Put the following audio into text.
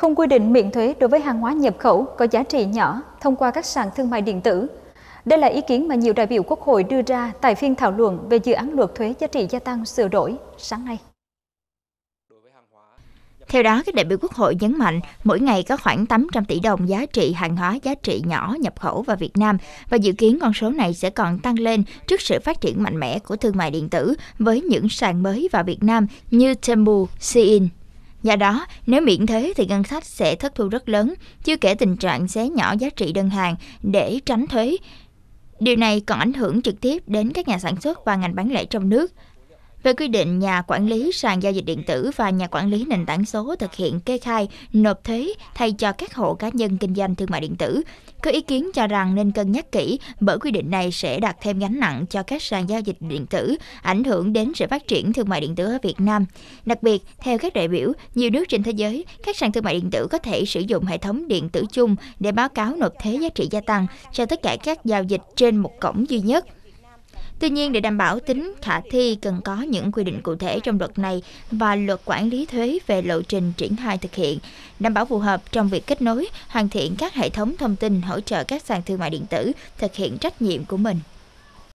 không quy định miễn thuế đối với hàng hóa nhập khẩu có giá trị nhỏ thông qua các sàn thương mại điện tử. Đây là ý kiến mà nhiều đại biểu Quốc hội đưa ra tại phiên thảo luận về dự án luật thuế giá trị gia tăng sửa đổi sáng nay. Theo đó, các đại biểu Quốc hội nhấn mạnh mỗi ngày có khoảng 800 tỷ đồng giá trị hàng hóa giá trị nhỏ nhập khẩu vào Việt Nam và dự kiến con số này sẽ còn tăng lên trước sự phát triển mạnh mẽ của thương mại điện tử với những sàn mới vào Việt Nam như Temu, Shein, Do đó, nếu miễn thuế thì ngân sách sẽ thất thu rất lớn, chưa kể tình trạng xé nhỏ giá trị đơn hàng để tránh thuế. Điều này còn ảnh hưởng trực tiếp đến các nhà sản xuất và ngành bán lẻ trong nước về quy định nhà quản lý sàn giao dịch điện tử và nhà quản lý nền tảng số thực hiện kê khai nộp thuế thay cho các hộ cá nhân kinh doanh thương mại điện tử. Có ý kiến cho rằng nên cân nhắc kỹ bởi quy định này sẽ đặt thêm gánh nặng cho các sàn giao dịch điện tử, ảnh hưởng đến sự phát triển thương mại điện tử ở Việt Nam. Đặc biệt, theo các đại biểu, nhiều nước trên thế giới, các sàn thương mại điện tử có thể sử dụng hệ thống điện tử chung để báo cáo nộp thuế giá trị gia tăng cho tất cả các giao dịch trên một cổng duy nhất – Tuy nhiên, để đảm bảo tính khả thi, cần có những quy định cụ thể trong luật này và luật quản lý thuế về lộ trình triển khai thực hiện, đảm bảo phù hợp trong việc kết nối, hoàn thiện các hệ thống thông tin hỗ trợ các sàn thương mại điện tử thực hiện trách nhiệm của mình.